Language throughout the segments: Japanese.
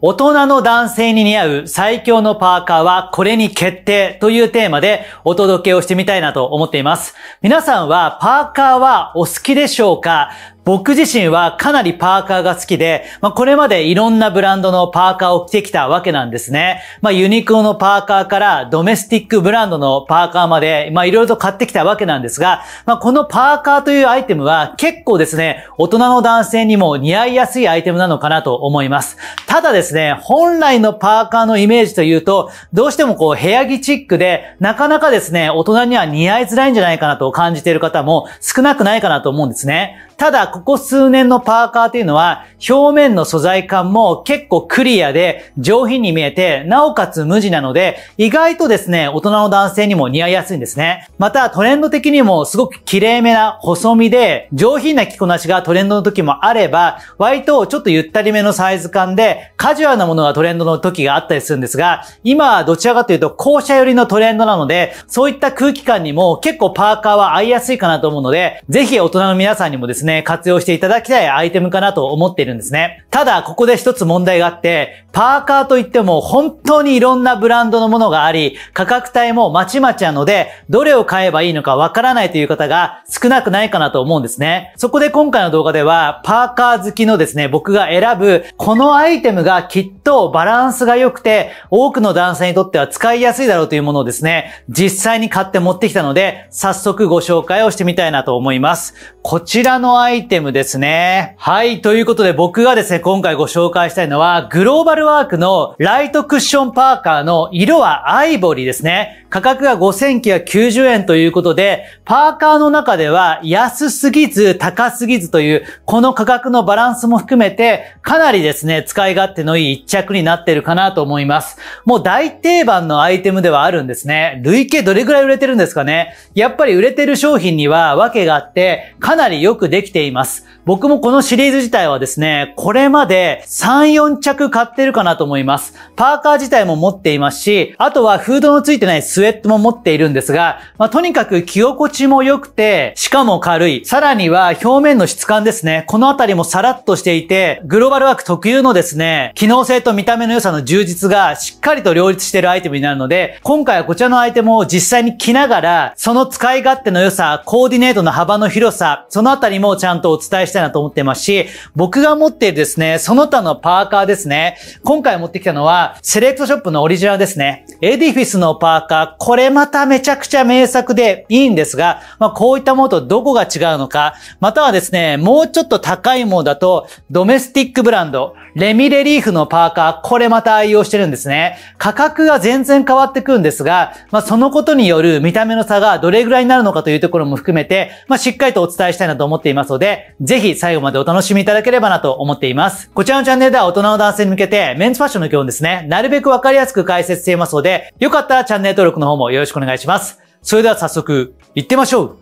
大人の男性に似合う最強のパーカーはこれに決定というテーマでお届けをしてみたいなと思っています。皆さんはパーカーはお好きでしょうか僕自身はかなりパーカーが好きで、まあ、これまでいろんなブランドのパーカーを着てきたわけなんですね。まあ、ユニクロのパーカーからドメスティックブランドのパーカーまで、まあ、いろいろと買ってきたわけなんですが、まあ、このパーカーというアイテムは結構ですね、大人の男性にも似合いやすいアイテムなのかなと思います。ただですね、本来のパーカーのイメージというと、どうしてもこう部屋着チックで、なかなかですね、大人には似合いづらいんじゃないかなと感じている方も少なくないかなと思うんですね。ただ、ここ数年のパーカーというのは、表面の素材感も結構クリアで上品に見えて、なおかつ無地なので、意外とですね、大人の男性にも似合いやすいんですね。また、トレンド的にもすごく綺麗めな細身で、上品な着こなしがトレンドの時もあれば、割とちょっとゆったりめのサイズ感で、カジュアルなものがトレンドの時があったりするんですが、今はどちらかというと、校舎寄りのトレンドなので、そういった空気感にも結構パーカーは合いやすいかなと思うので、ぜひ大人の皆さんにもですね、活用していただきたいアイテムかなと思っているんですね。ただ、ここで一つ問題があって、パーカーといっても本当にいろんなブランドのものがあり、価格帯もまちまちなので、どれを買えばいいのかわからないという方が少なくないかなと思うんですね。そこで今回の動画では、パーカー好きのですね、僕が選ぶ、このアイテムテムがきっとバランスが良くて、多くの男性にとっては使いやすいだろうというものをですね、実際に買って持ってきたので、早速ご紹介をしてみたいなと思います。こちらのアイテムですね。はい、ということで僕がですね、今回ご紹介したいのは、グローバルワークのライトクッションパーカーの色はアイボリーですね。価格が5990円ということで、パーカーの中では安すぎず高すぎずという、この価格のバランスも含めて、かなりですね、使い勝手のいい一着になってるかなと思います。もう大定番のアイテムではあるんですね。累計どれぐらい売れてるんですかねやっぱり売れてる商品には訳があって、かなりよくできています。僕もこのシリーズ自体はですね、これまで3、4着買ってるかなと思います。パーカー自体も持っていますし、あとはフードのついてないスウェットも持っているんですが、まあ、とにかく着心地も良くて、しかも軽い。さらには表面の質感ですね。このあたりもサラッとしていて、グローバルワーク特有のですね、ね、機能性と見た目の良さの充実がしっかりと両立しているアイテムになるので、今回はこちらのアイテムを実際に着ながら、その使い勝手の良さ、コーディネートの幅の広さ、そのあたりもちゃんとお伝えしたいなと思ってますし、僕が持っているですね、その他のパーカーですね、今回持ってきたのは、セレクトショップのオリジナルですね。エディフィスのパーカー、これまためちゃくちゃ名作でいいんですが、まあこういったものとどこが違うのか、またはですね、もうちょっと高いものだと、ドメスティックブランド、レミレリーフのパーカー、これまた愛用してるんですね。価格が全然変わってくるんですが、まあ、そのことによる見た目の差がどれぐらいになるのかというところも含めて、まあ、しっかりとお伝えしたいなと思っていますので、ぜひ最後までお楽しみいただければなと思っています。こちらのチャンネルでは大人の男性に向けて、メンズファッションの基本ですね、なるべくわかりやすく解説していますので、よかったらチャンネル登録の方もよろしくお願いします。それでは早速、行ってみましょう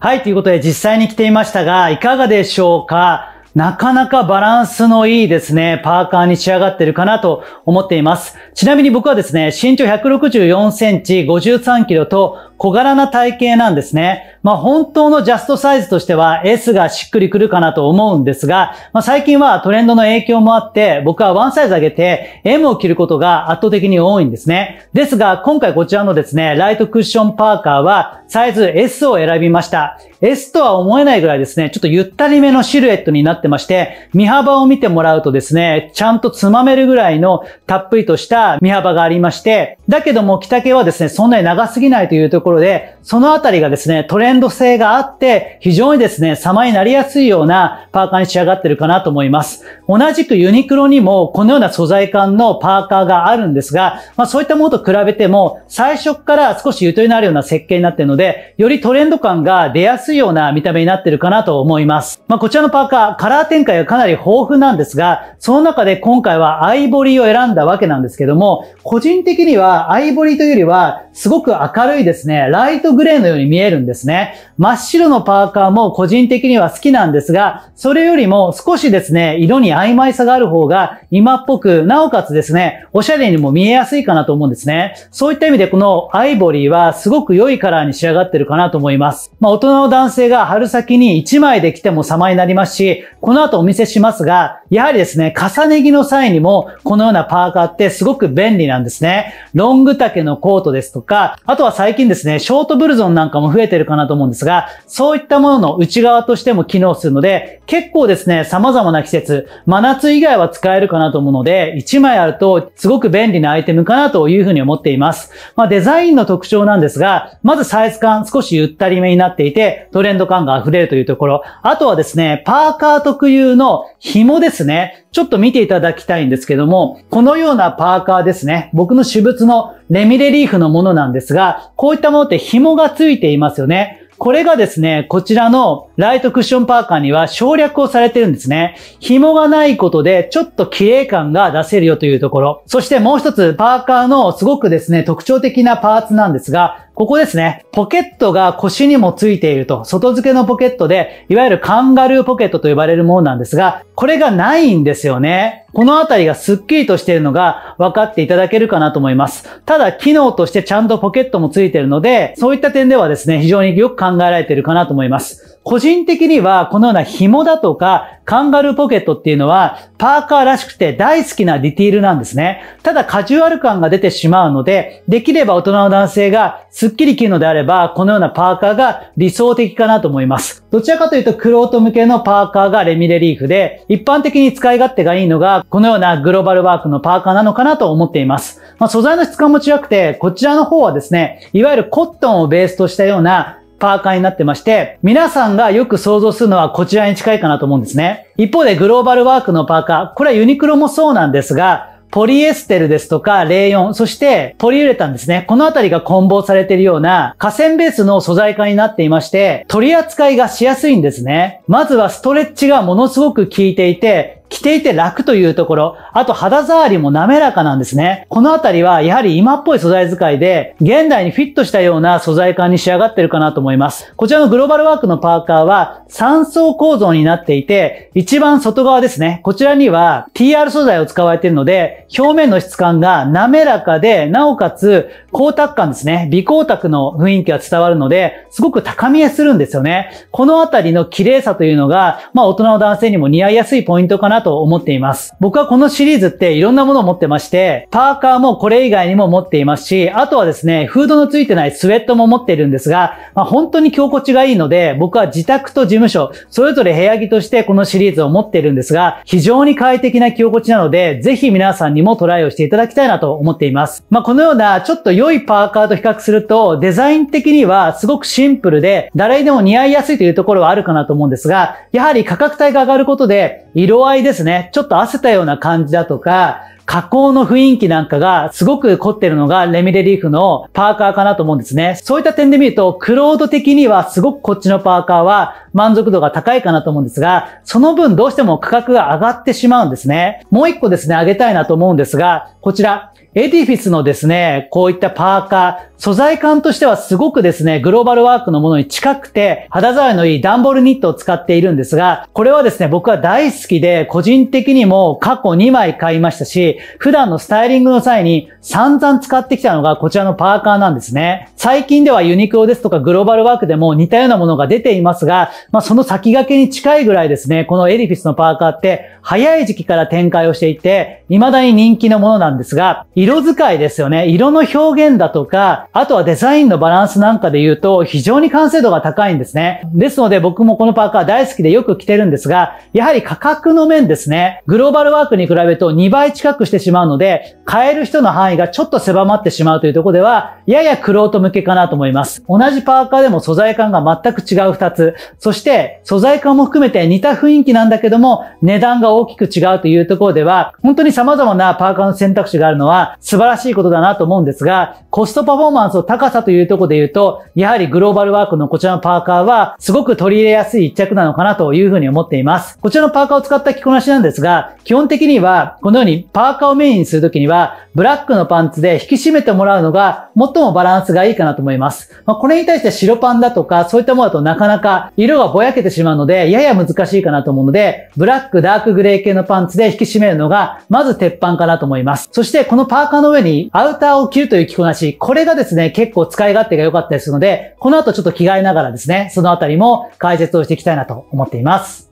はい、ということで実際に来ていましたが、いかがでしょうかなかなかバランスのいいですね、パーカーに仕上がってるかなと思っています。ちなみに僕はですね、身長164センチ、53キロと、小柄な体型なんですね。まあ本当のジャストサイズとしては S がしっくりくるかなと思うんですが、まあ最近はトレンドの影響もあって僕はワンサイズ上げて M を着ることが圧倒的に多いんですね。ですが今回こちらのですね、ライトクッションパーカーはサイズ S を選びました。S とは思えないぐらいですね、ちょっとゆったりめのシルエットになってまして、身幅を見てもらうとですね、ちゃんとつまめるぐらいのたっぷりとした身幅がありまして、だけども着丈はですね、そんなに長すぎないというところころで、そのあたりがですね、トレンド性があって、非常にですね、様になりやすいようなパーカーに仕上がってるかなと思います。同じくユニクロにも、このような素材感のパーカーがあるんですが、まあそういったものと比べても、最初から少しゆとりのあるような設計になっているので、よりトレンド感が出やすいような見た目になってるかなと思います。まあこちらのパーカー、カラー展開がかなり豊富なんですが、その中で今回はアイボリーを選んだわけなんですけども、個人的にはアイボリーというよりは、すごく明るいですね、ね、ライトグレーのように見えるんですね。真っ白のパーカーも個人的には好きなんですが、それよりも少しですね、色に曖昧さがある方が今っぽく、なおかつですね、おしゃれにも見えやすいかなと思うんですね。そういった意味でこのアイボリーはすごく良いカラーに仕上がってるかなと思います。まあ、大人の男性が春先に1枚で着ても様になりますし、この後お見せしますが、やはりですね、重ね着の際にも、このようなパーカーってすごく便利なんですね。ロング丈のコートですとか、あとは最近ですね、ショートブルゾンなんかも増えてるかなと思うんですが、そういったものの内側としても機能するので、結構ですね、様々な季節、真夏以外は使えるかなと思うので、1枚あるとすごく便利なアイテムかなというふうに思っています。まあ、デザインの特徴なんですが、まずサイズ感少しゆったりめになっていて、トレンド感が溢れるというところ、あとはですね、パーカー特有の紐ですですね、ちょっと見ていただきたいんですけども、このようなパーカーですね、僕の私物のレミレリーフのものなんですが、こういったものって紐がついていますよね。これがですね、こちらのライトクッションパーカーには省略をされてるんですね。紐がないことでちょっと綺麗感が出せるよというところ。そしてもう一つパーカーのすごくですね、特徴的なパーツなんですが、ここですね。ポケットが腰にもついていると、外付けのポケットで、いわゆるカンガルーポケットと呼ばれるものなんですが、これがないんですよね。このあたりがスッキリとしているのが分かっていただけるかなと思います。ただ、機能としてちゃんとポケットもついているので、そういった点ではですね、非常によく考えられているかなと思います。個人的にはこのような紐だとかカンガルーポケットっていうのはパーカーらしくて大好きなディティールなんですね。ただカジュアル感が出てしまうので、できれば大人の男性がスッキリ着るのであれば、このようなパーカーが理想的かなと思います。どちらかというと、クロート向けのパーカーがレミレリーフで、一般的に使い勝手がいいのが、このようなグローバルワークのパーカーなのかなと思っています。まあ、素材の質感も違くて、こちらの方はですね、いわゆるコットンをベースとしたようなパーカーになってまして、皆さんがよく想像するのはこちらに近いかなと思うんですね。一方でグローバルワークのパーカー、これはユニクロもそうなんですが、ポリエステルですとか、レイヨン、そしてポリウレタンですね。このあたりが混合されているような、河川ベースの素材化になっていまして、取り扱いがしやすいんですね。まずはストレッチがものすごく効いていて、着ていて楽というところ、あと肌触りも滑らかなんですね。このあたりはやはり今っぽい素材使いで、現代にフィットしたような素材感に仕上がってるかなと思います。こちらのグローバルワークのパーカーは3層構造になっていて、一番外側ですね。こちらには TR 素材を使われているので、表面の質感が滑らかで、なおかつ光沢感ですね。微光沢の雰囲気が伝わるので、すごく高見えするんですよね。このあたりの綺麗さというのが、まあ大人の男性にも似合いやすいポイントかなと思っています。僕はこのシリーズっていろんなものを持ってまして、パーカーもこれ以外にも持っていますし、あとはですね、フードのついてないスウェットも持っているんですが、まあ、本当に着心地がいいので、僕は自宅と事務所、それぞれ部屋着としてこのシリーズを持っているんですが、非常に快適な着心地なので、ぜひ皆さんにもトライをしていただきたいなと思っています。まあ、このようなちょっと良いパーカーと比較すると、デザイン的にはすごくシンプルで、誰でも似合いやすいというところはあるかなと思うんですが、やはり価格帯が上がることで、色合いですね。ちょっと汗たような感じだとか、加工の雰囲気なんかがすごく凝ってるのがレミレリーフのパーカーかなと思うんですね。そういった点で見ると、クロード的にはすごくこっちのパーカーは満足度が高いかなと思うんですが、その分どうしても価格が上がってしまうんですね。もう一個ですね、上げたいなと思うんですが、こちら、エディフィスのですね、こういったパーカー、素材感としてはすごくですね、グローバルワークのものに近くて、肌触りのいい段ボールニットを使っているんですが、これはですね、僕は大好きで、個人的にも過去2枚買いましたし、普段のスタイリングの際に散々使ってきたのがこちらのパーカーなんですね。最近ではユニクロですとかグローバルワークでも似たようなものが出ていますが、まあその先駆けに近いぐらいですね、このエディフィスのパーカーって早い時期から展開をしていて、未だに人気のものなんですが、色使いですよね。色の表現だとか、あとはデザインのバランスなんかで言うと、非常に完成度が高いんですね。ですので僕もこのパーカー大好きでよく着てるんですが、やはり価格の面ですね。グローバルワークに比べると2倍近くしてしまうので、買える人の範囲がちょっと狭まってしまうというところでは、やや苦労と向けかなと思います。同じパーカーでも素材感が全く違う2つ。そして、素材感も含めて似た雰囲気なんだけども、値段が大きく違うというところでは、本当に様々なパーカーの選択肢があるのは、素晴らしいことだなと思うんですが、コストパフォーマンスの高さというところで言うと、やはりグローバルワークのこちらのパーカーはすごく取り入れやすい一着なのかなというふうに思っています。こちらのパーカーを使った着こなしなんですが、基本的にはこのようにパーカーをメインにするときには、ブラックのパンツで引き締めてもらうのが最もバランスがいいかなと思います。まあ、これに対して白パンだとか、そういったものだとなかなか色がぼやけてしまうので、やや難しいかなと思うので、ブラック、ダークグレー系のパンツで引き締めるのが、まず鉄板かなと思います。そして、このパパーカーの上にアウターを着るという着こなし、これがですね、結構使い勝手が良かったりするので、この後ちょっと着替えながらですね、そのあたりも解説をしていきたいなと思っています。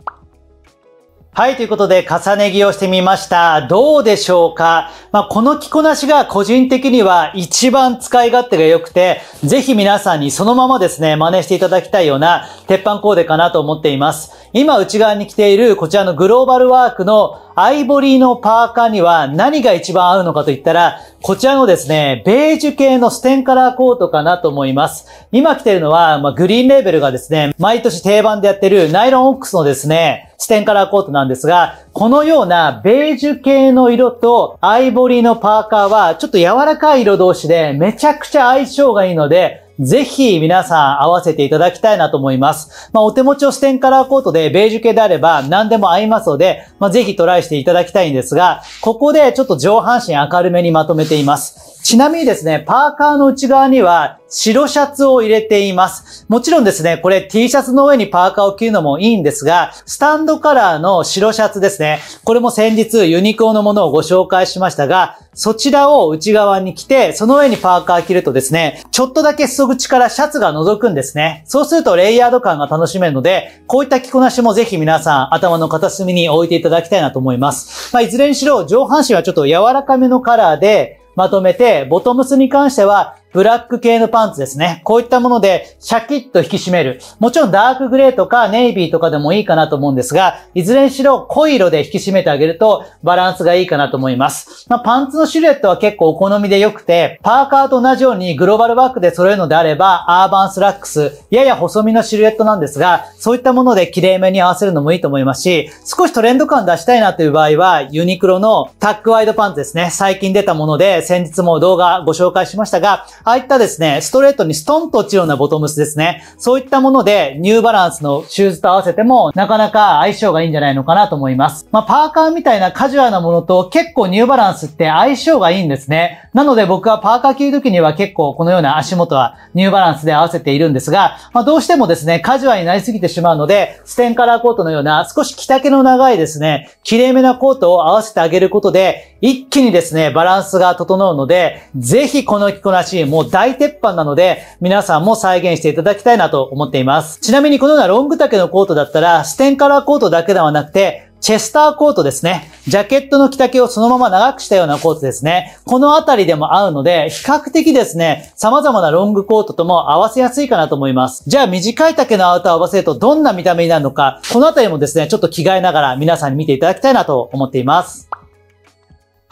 はい、ということで、重ね着をしてみました。どうでしょうかまあ、この着こなしが個人的には一番使い勝手が良くて、ぜひ皆さんにそのままですね、真似していただきたいような鉄板コーデかなと思っています。今内側に着ているこちらのグローバルワークのアイボリーのパーカーには何が一番合うのかと言ったら、こちらのですね、ベージュ系のステンカラーコートかなと思います。今着てるのは、まあ、グリーンレーベルがですね、毎年定番でやってるナイロンオックスのですね、ステンカラーコートなんですが、このようなベージュ系の色とアイボリーのパーカーは、ちょっと柔らかい色同士でめちゃくちゃ相性がいいので、ぜひ皆さん合わせていただきたいなと思います。まあ、お手持ちをステンカラーコートでベージュ系であれば何でも合いますので、まあ、ぜひトライしていただきたいんですが、ここでちょっと上半身明るめにまとめています。ちなみにですね、パーカーの内側には白シャツを入れています。もちろんですね、これ T シャツの上にパーカーを着るのもいいんですが、スタンドカラーの白シャツですね。これも先日ユニクロのものをご紹介しましたが、そちらを内側に着て、その上にパーカー着るとですね、ちょっとだけ裾口からシャツが覗くんですね。そうするとレイヤード感が楽しめるので、こういった着こなしもぜひ皆さん頭の片隅に置いていただきたいなと思います。まあ、いずれにしろ上半身はちょっと柔らかめのカラーで、まとめて、ボトムスに関しては、ブラック系のパンツですね。こういったもので、シャキッと引き締める。もちろんダークグレーとかネイビーとかでもいいかなと思うんですが、いずれにしろ濃い色で引き締めてあげるとバランスがいいかなと思います。まあ、パンツのシルエットは結構お好みで良くて、パーカーと同じようにグローバルバックで揃えるのであれば、アーバンスラックス、やや細身のシルエットなんですが、そういったもので綺麗めに合わせるのもいいと思いますし、少しトレンド感出したいなという場合は、ユニクロのタックワイドパンツですね。最近出たもので、先日も動画ご紹介しましたが、ああいったですね、ストレートにストンと落ちるようなボトムスですね。そういったもので、ニューバランスのシューズと合わせても、なかなか相性がいいんじゃないのかなと思います。まあ、パーカーみたいなカジュアルなものと結構ニューバランスって相性がいいんですね。なので僕はパーカー着る時には結構このような足元はニューバランスで合わせているんですが、まあ、どうしてもですね、カジュアルになりすぎてしまうので、ステンカラーコートのような少し着丈の長いですね、綺麗めなコートを合わせてあげることで、一気にですね、バランスが整うので、ぜひこの着こなしもう大鉄板なので、皆さんも再現していただきたいなと思っています。ちなみにこのようなロング丈のコートだったら、ステンカラーコートだけではなくて、チェスターコートですね。ジャケットの着丈をそのまま長くしたようなコートですね。このあたりでも合うので、比較的ですね、様々なロングコートとも合わせやすいかなと思います。じゃあ短い丈のアウターを合わせるとどんな見た目になるのか、このあたりもですね、ちょっと着替えながら皆さんに見ていただきたいなと思っています。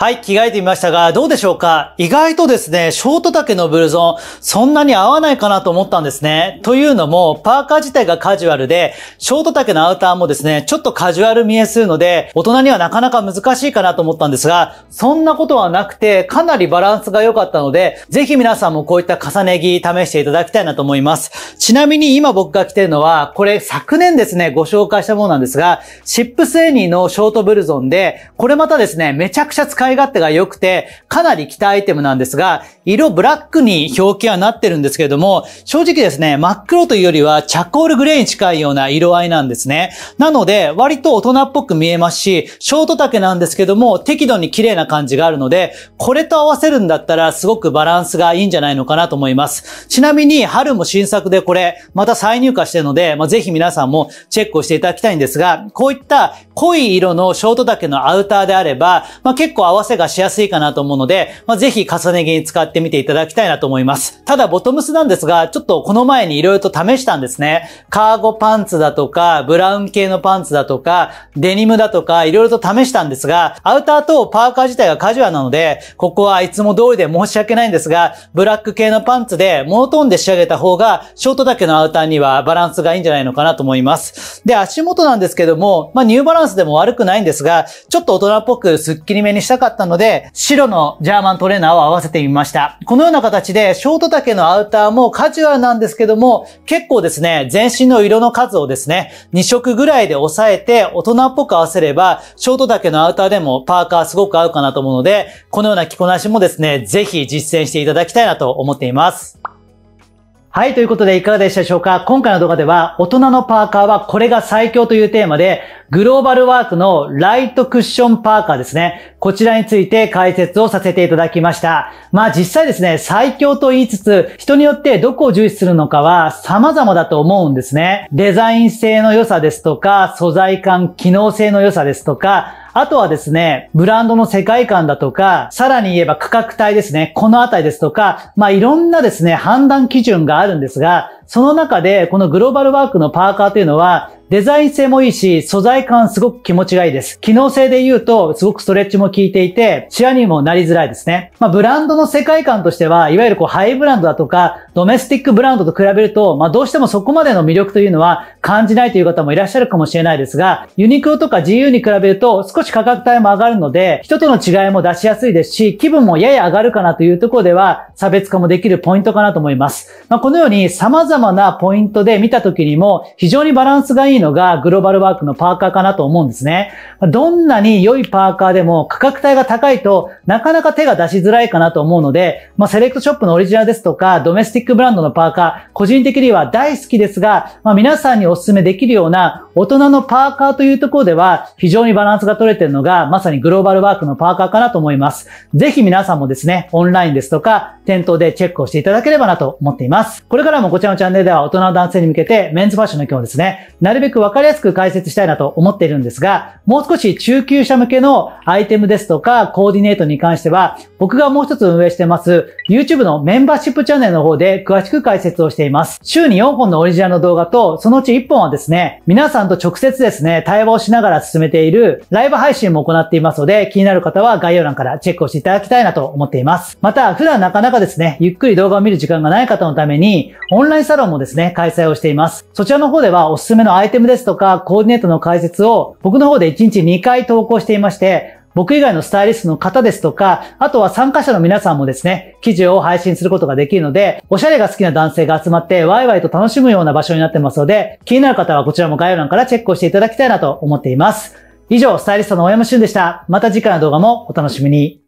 はい、着替えてみましたが、どうでしょうか意外とですね、ショート丈のブルゾン、そんなに合わないかなと思ったんですね。というのも、パーカー自体がカジュアルで、ショート丈のアウターもですね、ちょっとカジュアル見えするので、大人にはなかなか難しいかなと思ったんですが、そんなことはなくて、かなりバランスが良かったので、ぜひ皆さんもこういった重ね着試していただきたいなと思います。ちなみに今僕が着てるのは、これ昨年ですね、ご紹介したものなんですが、シップスエニーのショートブルゾンで、これまたですね、めちゃくちゃ使いい勝手が良くて、かなり着たアイテムなんですが、色ブラックに表記はなってるんですけれども、正直ですね、真っ黒というよりはチャコールグレーに近いような色合いなんですね。なので、割と大人っぽく見えますし、ショート丈なんですけども、適度に綺麗な感じがあるので、これと合わせるんだったらすごくバランスがいいんじゃないのかなと思います。ちなみに、春も新作でこれ、また再入荷してるので、まあ、ぜ皆さんもチェックをしていただきたいんですが、こういった濃い色のショート丈のアウターであれば、まあ、結構合わせがしやすいかなと思うので、まあ、ぜひ重ね着に使ってみていただきたいなと思います。ただ、ボトムスなんですが、ちょっとこの前に色々と試したんですね。カーゴパンツだとか、ブラウン系のパンツだとか、デニムだとか、色々と試したんですが、アウターとパーカー自体がカジュアルなので、ここはいつも通りで申し訳ないんですが、ブラック系のパンツでモノトーンで仕上げた方が、ショート丈のアウターにはバランスがいいんじゃないのかなと思います。で、足元なんですけども、まあ、ニューバランスでも悪くないんですが、ちょっと大人っぽくスッキリめにしたかったので、白のジャーマントレーナーを合わせてみました。このような形で、ショート丈のアウターもカジュアルなんですけども、結構ですね、全身の色の数をですね、2色ぐらいで抑えて、大人っぽく合わせれば、ショート丈のアウターでもパーカーすごく合うかなと思うので、このような着こなしもですね、ぜひ実践していただきたいなと思っています。はい、ということでいかがでしたでしょうか今回の動画では、大人のパーカーはこれが最強というテーマで、グローバルワークのライトクッションパーカーですね。こちらについて解説をさせていただきました。まあ実際ですね、最強と言いつつ、人によってどこを重視するのかは様々だと思うんですね。デザイン性の良さですとか、素材感、機能性の良さですとか、あとはですね、ブランドの世界観だとか、さらに言えば価格帯ですね、このあたりですとか、まあいろんなですね、判断基準があるんですが、その中で、このグローバルワークのパーカーというのは、デザイン性もいいし、素材感すごく気持ちがいいです。機能性で言うと、すごくストレッチも効いていて、シアにもなりづらいですね。まあ、ブランドの世界観としては、いわゆるこう、ハイブランドだとか、ドメスティックブランドと比べると、まあ、どうしてもそこまでの魅力というのは感じないという方もいらっしゃるかもしれないですが、ユニクロとか GU に比べると、少し価格帯も上がるので、人との違いも出しやすいですし、気分もやや上がるかなというところでは、差別化もできるポイントかなと思います。まあ、このように様々なポイントで見た時にも、非常にバランスがいいのがグローバルワークのパーカーかなと思うんですね。どんなに良いパーカーでも価格帯が高いとなかなか手が出しづらいかなと思うので、まあ、セレクトショップのオリジナルですとか、ドメスティックブランドのパーカー、個人的には大好きですが、まあ、皆さんにお勧めできるような大人のパーカーというところでは非常にバランスが取れているのが、まさにグローバルワークのパーカーかなと思います。ぜひ皆さんもですね、オンラインですとか、店頭でチェックをしていただければなと思っています。これからもこちらのチャンネルでは大人の男性に向けてメンズファッションの今日ですね、なるべくわかりやすく解説したいなと思っているんですが、もう少し中級者向けのアイテムですとか、コーディネートに関しては、僕がもう一つ運営してます、YouTube のメンバーシップチャンネルの方で詳しく解説をしています。週に4本のオリジナルの動画と、そのうち1本はですね、皆さんと直接ですね、対話をしながら進めているライブ配信も行っていますので、気になる方は概要欄からチェックをしていただきたいなと思っています。また、普段なかなかですね、ゆっくり動画を見る時間がない方のために、オンラインサロンもですね、開催をしています。そちらの方ではおすすめのアイテムテムですとか、コーディネートの解説を僕の方で1日2回投稿していまして、僕以外のスタイリストの方ですとか、あとは参加者の皆さんもですね、記事を配信することができるので、おしゃれが好きな男性が集まってワイワイと楽しむような場所になってますので、気になる方はこちらも概要欄からチェックをしていただきたいなと思っています。以上、スタイリストの大山俊でした。また次回の動画もお楽しみに。